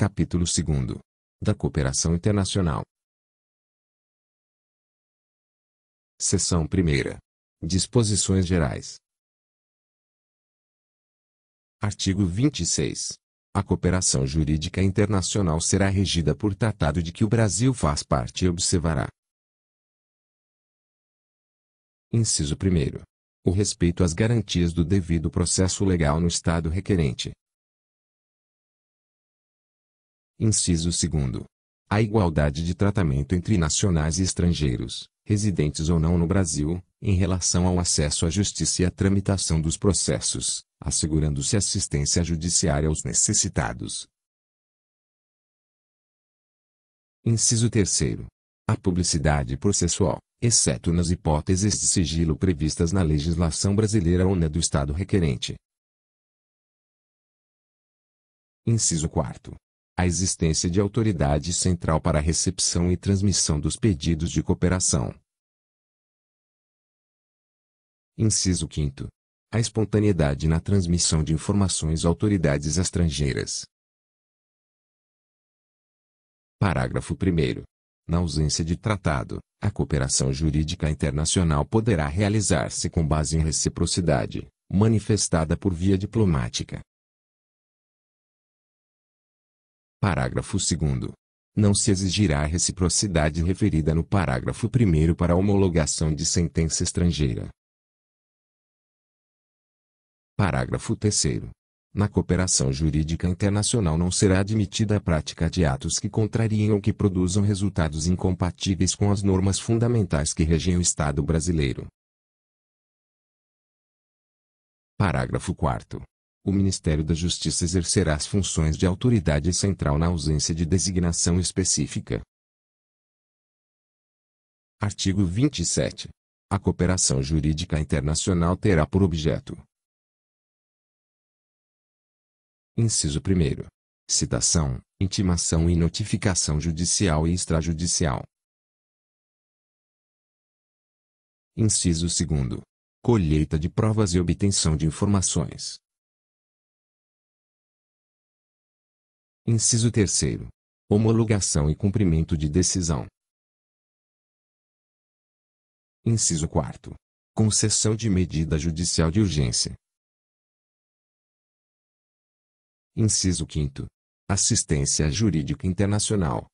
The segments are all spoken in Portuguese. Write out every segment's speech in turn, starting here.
Capítulo 2 Da Cooperação Internacional. Seção 1 Disposições Gerais. Artigo 26. A cooperação jurídica internacional será regida por tratado de que o Brasil faz parte e observará. Inciso 1. O respeito às garantias do devido processo legal no Estado requerente, Inciso 2. A igualdade de tratamento entre nacionais e estrangeiros, residentes ou não no Brasil, em relação ao acesso à justiça e à tramitação dos processos, assegurando-se assistência judiciária aos necessitados. Inciso 3. A publicidade processual, exceto nas hipóteses de sigilo previstas na legislação brasileira ou na do Estado requerente. Inciso 4 a existência de autoridade central para a recepção e transmissão dos pedidos de cooperação. Inciso 5. A espontaneidade na transmissão de informações a autoridades estrangeiras. Parágrafo 1. Na ausência de tratado, a cooperação jurídica internacional poderá realizar-se com base em reciprocidade, manifestada por via diplomática, Parágrafo 2 não se exigirá a reciprocidade referida no parágrafo 1 para a homologação de sentença estrangeira. Parágrafo 3. Na cooperação jurídica internacional não será admitida a prática de atos que contrariem ou que produzam resultados incompatíveis com as normas fundamentais que regem o Estado brasileiro. Parágrafo 4 o Ministério da Justiça exercerá as funções de autoridade central na ausência de designação específica. Artigo 27. A cooperação jurídica internacional terá por objeto: Inciso 1. Citação, intimação e notificação judicial e extrajudicial. Inciso 2. Colheita de provas e obtenção de informações. Inciso 3 Homologação e cumprimento de decisão. Inciso 4 Concessão de medida judicial de urgência. Inciso 5 Assistência jurídica internacional.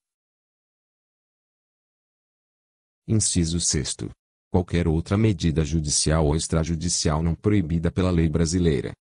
Inciso 6 Qualquer outra medida judicial ou extrajudicial não proibida pela lei brasileira.